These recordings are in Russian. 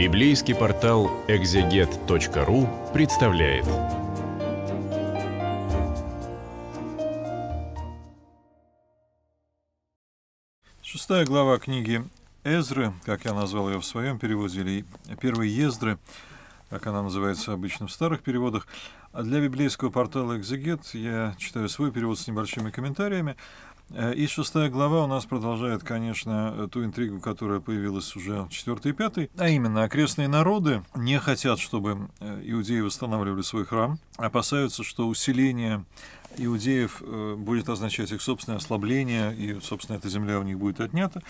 Библейский портал экзегет.ру представляет. Шестая глава книги Эзры, как я назвал ее в своем переводе, или первой Ездры, как она называется обычно в старых переводах. А для библейского портала «Экзегет» я читаю свой перевод с небольшими комментариями. Э, и шестая глава у нас продолжает, конечно, э, ту интригу, которая появилась уже в четвертой и пятой, а именно окрестные народы не хотят, чтобы э, иудеи восстанавливали свой храм, опасаются, что усиление иудеев э, будет означать их собственное ослабление, и, собственно, эта земля у них будет отнята.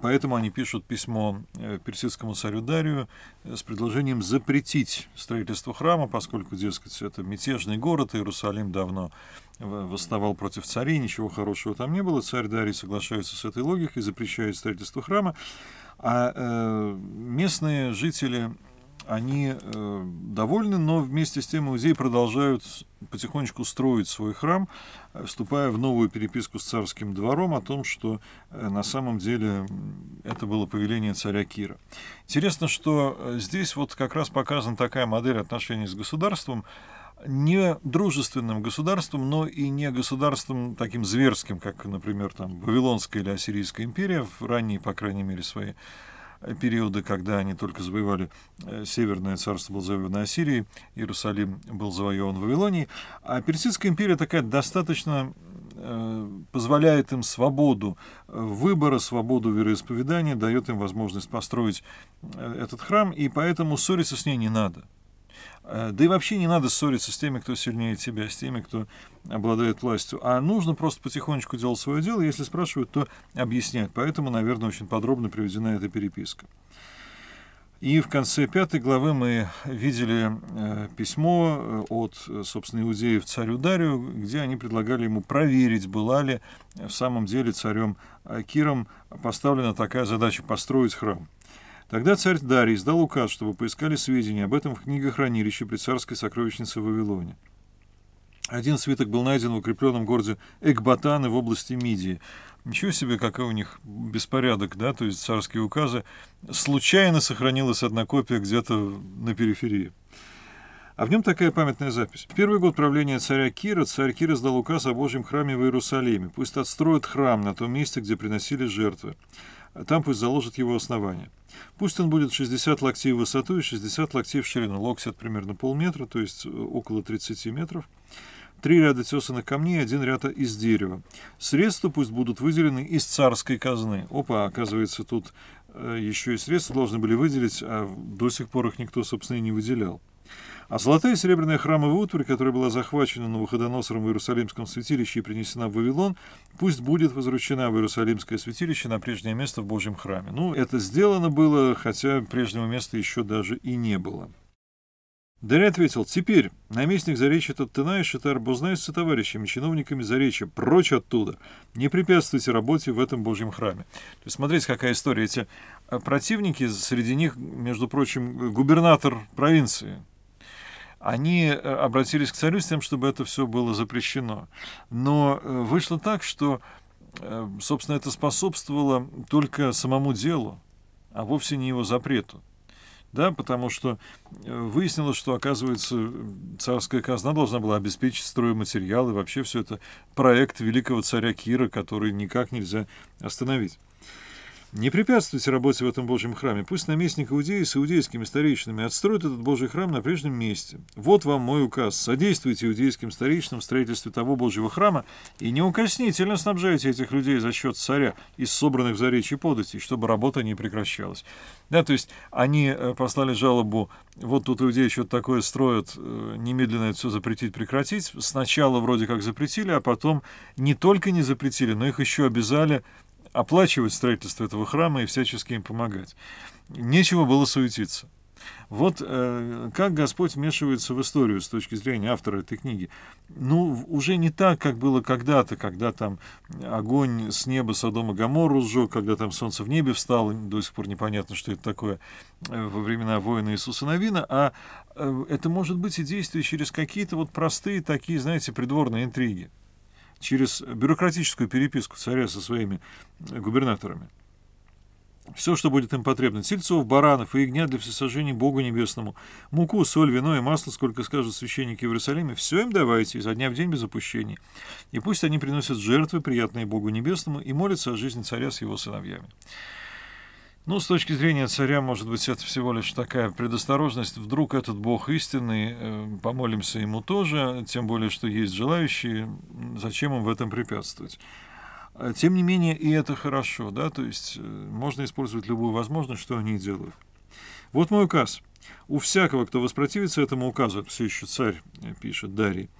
Поэтому они пишут письмо э, персидскому царю Дарию э, с предложением запретить строительство храма, поскольку, дескать, это мятежный город, Иерусалим давно восставал против царей, ничего хорошего там не было. Царь Дарий соглашается с этой логикой, запрещает строительство храма. А э, местные жители они э, довольны, но вместе с тем иудеи продолжают потихонечку строить свой храм, э, вступая в новую переписку с царским двором о том, что э, на самом деле это было повеление царя Кира. Интересно, что э, здесь вот как раз показана такая модель отношений с государством, не дружественным государством, но и не государством таким зверским, как, например, там, Вавилонская или Ассирийская империя, в ранней, по крайней мере, своей периоды, когда они только завоевали э, Северное царство, было завоевано Ассирией, Иерусалим был завоеван Вавилонией. А Персидская империя такая достаточно э, позволяет им свободу э, выбора, свободу вероисповедания, дает им возможность построить этот храм, и поэтому ссориться с ней не надо. Э, да и вообще не надо ссориться с теми, кто сильнее тебя, с теми, кто обладает властью. А нужно просто потихонечку делать свое дело. Если спрашивают, то объяснять. Поэтому, наверное, очень подробно приведена эта переписка. И в конце пятой главы мы видели э, письмо э, от, собственно, иудеев царю Дарию, где они предлагали ему проверить, была ли в самом деле царем Киром поставлена такая задача построить храм. Тогда царь Дарий издал указ, чтобы поискали сведения об этом в книгохранилище при царской сокровищнице в Вавилоне. Один свиток был найден в укрепленном городе Экбатаны в области Мидии. Ничего себе, какой у них беспорядок, да, то есть царские указы. Случайно сохранилась одна копия где-то на периферии. А в нем такая памятная запись. В первый год правления царя Кира царь Кир издал указ о Божьем храме в Иерусалиме. Пусть отстроят храм на том месте, где приносили жертвы. Там пусть заложат его основание. Пусть он будет 60 локтей в высоту и 60 локтей в ширину. Локти примерно полметра, то есть э, около 30 метров. Три ряда тесанных камней и один ряд из дерева. Средства пусть будут выделены из царской казны. Опа, оказывается, тут э, еще и средства должны были выделить, а до сих пор их никто, собственно, и не выделял. А золотая и серебряная храмовая утварь, которая была захвачена Навуходоносором в Иерусалимском святилище и принесена в Вавилон, пусть будет возвращена в Иерусалимское святилище на прежнее место в Божьем храме. Ну, это сделано было, хотя прежнего места еще даже и не было. Дарья ответил, «Теперь наместник Заречья Тоттена и Шитар Бузнай с товарищами, чиновниками Заречья, прочь оттуда, не препятствуйте работе в этом Божьем храме». То есть смотрите, какая история. Эти э, противники, среди них, между прочим, губернатор провинции – они э, обратились к царю с тем, чтобы это все было запрещено. Но э, вышло так, что, э, собственно, это способствовало только самому делу, а вовсе не его запрету. Да, потому что выяснилось, что, оказывается, царская казна должна была обеспечить стройматериал и вообще все это проект великого царя Кира, который никак нельзя остановить. Не препятствуйте работе в этом Божьем храме. Пусть наместник Иудеи с иудейскими старейшинами отстроит этот Божий храм на прежнем месте. Вот вам мой указ. Содействуйте иудейским старейшинам в строительстве того Божьего храма и неукоснительно снабжайте этих людей за счет царя из собранных в заречье податей, чтобы работа не прекращалась. Да, то есть они э, послали жалобу, вот тут иудеи что-то такое строят, э, немедленно это все запретить, прекратить. Сначала вроде как запретили, а потом не только не запретили, но их еще обязали оплачивать строительство этого храма и всячески им помогать. Нечего было суетиться. Вот э, как Господь вмешивается в историю с точки зрения автора этой книги. Ну, уже не так, как было когда-то, когда там огонь с неба Содома Гамору сжег, когда там солнце в небе встало, до сих пор непонятно, что это такое э, во времена воина Иисуса Новина, а э, это может быть и действие через какие-то вот простые такие, знаете, придворные интриги через бюрократическую переписку царя со своими э, губернаторами. Все, что будет им потребно. Тельцов, баранов и ягнят для всесожжения Богу Небесному. Муку, соль, вино и масло, сколько скажут священники в Иерусалиме, все им давайте, изо дня в день без опущений. И пусть они приносят жертвы, приятные Богу Небесному, и молятся о жизни царя с его сыновьями. Ну, с точки зрения царя, может быть, это всего лишь такая предосторожность. Вдруг этот бог истинный, э, помолимся ему тоже, тем более, что есть желающие, зачем им в этом препятствовать? А, тем не менее, и это хорошо, да, то есть э, можно использовать любую возможность, что они делают. Вот мой указ. У всякого, кто воспротивится этому указу, все еще царь э, пишет Дарий,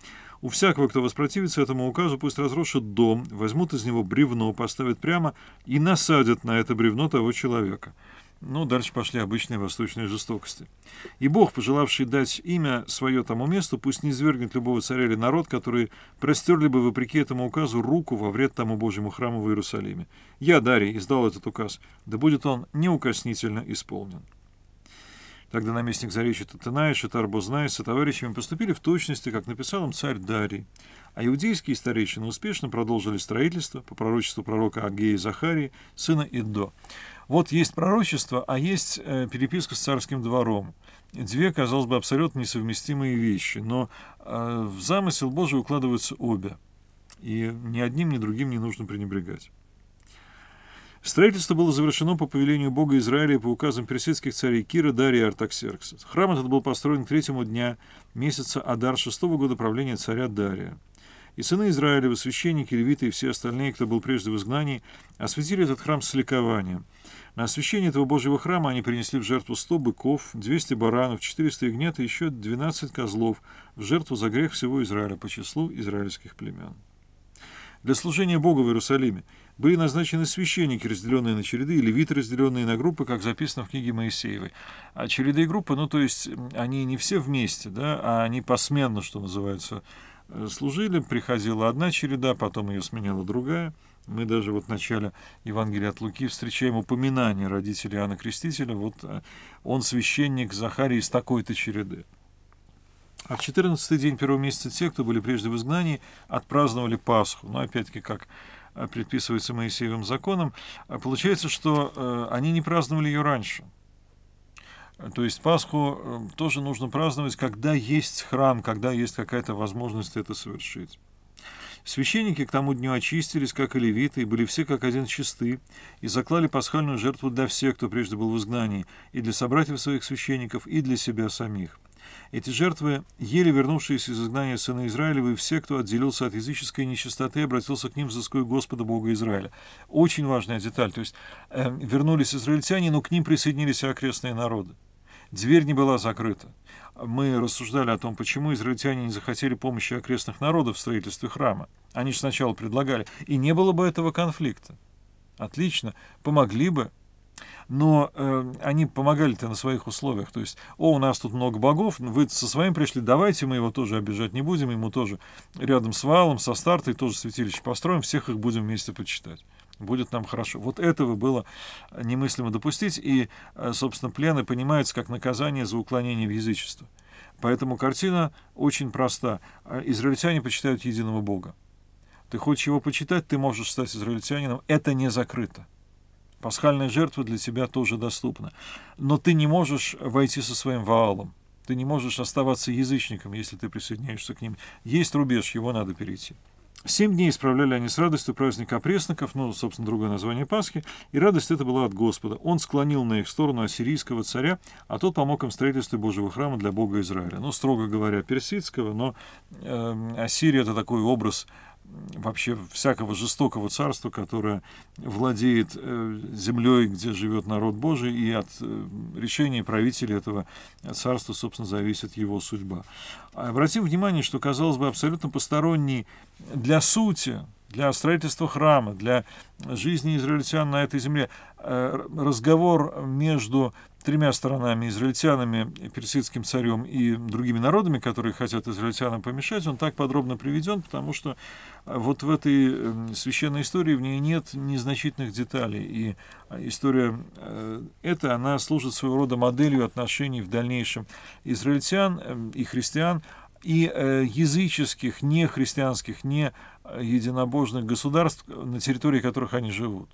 у всякого, кто воспротивится этому указу, пусть разрушат дом, возьмут из него бревно, поставят прямо и насадят на это бревно того человека. Ну, дальше пошли обычные восточные жестокости. «И Бог, пожелавший дать имя свое тому месту, пусть не извергнет любого царя или народ, которые простерли бы, вопреки этому указу, руку во вред тому Божьему храму в Иерусалиме. Я, Дарий, издал этот указ. Да будет он неукоснительно исполнен». Тогда наместник Заречи Татыная, Шатар Бузнай со товарищами поступили в точности, как написал им царь Дарий. А иудейские старейшины успешно продолжили строительство по пророчеству пророка Агея Захарии, сына Иддо. Вот есть пророчество, а есть э, переписка с царским двором. Две, казалось бы, абсолютно несовместимые вещи, но э, в замысел Божий укладываются обе. И ни одним, ни другим не нужно пренебрегать. Строительство было завершено по повелению бога Израиля и по указам персидских царей Кира, Дария и Артаксеркса. Храм этот был построен к третьему дня месяца Адар шестого года правления царя Дария. И сыны Израилева, священники, левиты и все остальные, кто был прежде в изгнании, осветили этот храм с ликованием. На освящение этого божьего храма они принесли в жертву 100 быков, 200 баранов, 400 ягнят и еще 12 козлов в жертву за грех всего Израиля по числу израильских племен. Для служения Бога в Иерусалиме были назначены священники, разделенные на череды, и левиты, разделенные на группы, как записано в книге Моисеевой. А череды и группы, ну, то есть они не все вместе, да, а они посменно, что называется, э, служили. Приходила одна череда, потом ее сменяла другая. Мы даже вот в начале Евангелия от Луки встречаем упоминание родителей Иоанна Крестителя. Вот э, он священник Захарии из такой-то череды. А в 14 день первого месяца те, кто были прежде в изгнании, отпраздновали Пасху. Но опять-таки, как Э, предписывается Моисеевым законом, э, получается, что э, они не праздновали ее раньше. То есть Пасху тоже нужно праздновать, когда есть храм, когда есть какая-то возможность это совершить. Священники к тому дню очистились, как и левиты, и были все как один чисты, и заклали пасхальную жертву для всех, кто прежде был в изгнании, и для собратьев своих священников, и для себя самих. Эти жертвы — еле вернувшиеся из изгнания сына Израилевы и все, кто отделился от языческой нечистоты обратился к ним за скою Господа Бога Израиля. Очень важная деталь. То есть э, вернулись израильтяне, но к ним присоединились окрестные народы. Дверь не была закрыта. Мы рассуждали о том, почему израильтяне не захотели помощи окрестных народов в строительстве храма. Они же сначала предлагали. И не было бы этого конфликта. Отлично. Помогли бы но э, они помогали-то на своих условиях. То есть, о, у нас тут много богов, вы со своим пришли, давайте мы его тоже обижать не будем, ему тоже рядом с валом, со стартой тоже святилище построим, всех их будем вместе почитать. Будет нам хорошо. Вот этого было немыслимо допустить, и, э, собственно, плены понимаются как наказание за уклонение в язычество. Поэтому картина очень проста. Э, израильтяне почитают единого Бога. Ты хочешь его почитать, ты можешь стать израильтянином. Это не закрыто. Пасхальная жертва для тебя тоже доступна. Но ты не можешь войти со своим ваалом. Ты не можешь оставаться язычником, если ты присоединяешься к ним. Есть рубеж, его надо перейти. Семь дней исправляли они с радостью праздник опресноков, ну, собственно, другое название Пасхи, и радость это была от Господа. Он склонил на их сторону ассирийского царя, а тот помог им в строительстве Божьего храма для Бога Израиля. Ну, строго говоря, персидского, но э, Ассирия — это такой образ вообще всякого жестокого царства, которое владеет э, землей, где живет народ Божий, и от э, решения правителя этого царства, собственно, зависит его судьба. Обратим внимание, что, казалось бы, абсолютно посторонний для сути, для строительства храма, для жизни израильтян на этой земле э, разговор между тремя сторонами, израильтянами, персидским царем и другими народами, которые хотят израильтянам помешать, он так подробно приведен, потому что э, вот в этой эм, священной истории в ней нет незначительных деталей. И э, история э, эта, она служит своего рода моделью отношений в дальнейшем израильтян эм, и христиан, и языческих, не христианских, не единобожных государств, на территории которых они живут.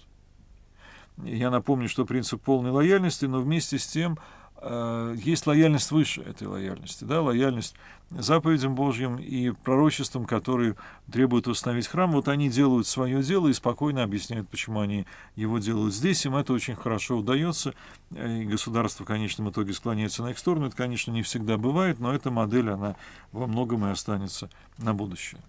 Я напомню, что принцип полной лояльности, но вместе с тем э, есть лояльность выше этой лояльности, да, лояльность заповедям Божьим и пророчествам, которые требуют установить храм. Вот они делают свое дело и спокойно объясняют, почему они его делают здесь. Им это очень хорошо удается. Э, и государство в конечном итоге склоняется на их сторону. Это, конечно, не всегда бывает, но эта модель, она во многом и останется на будущее.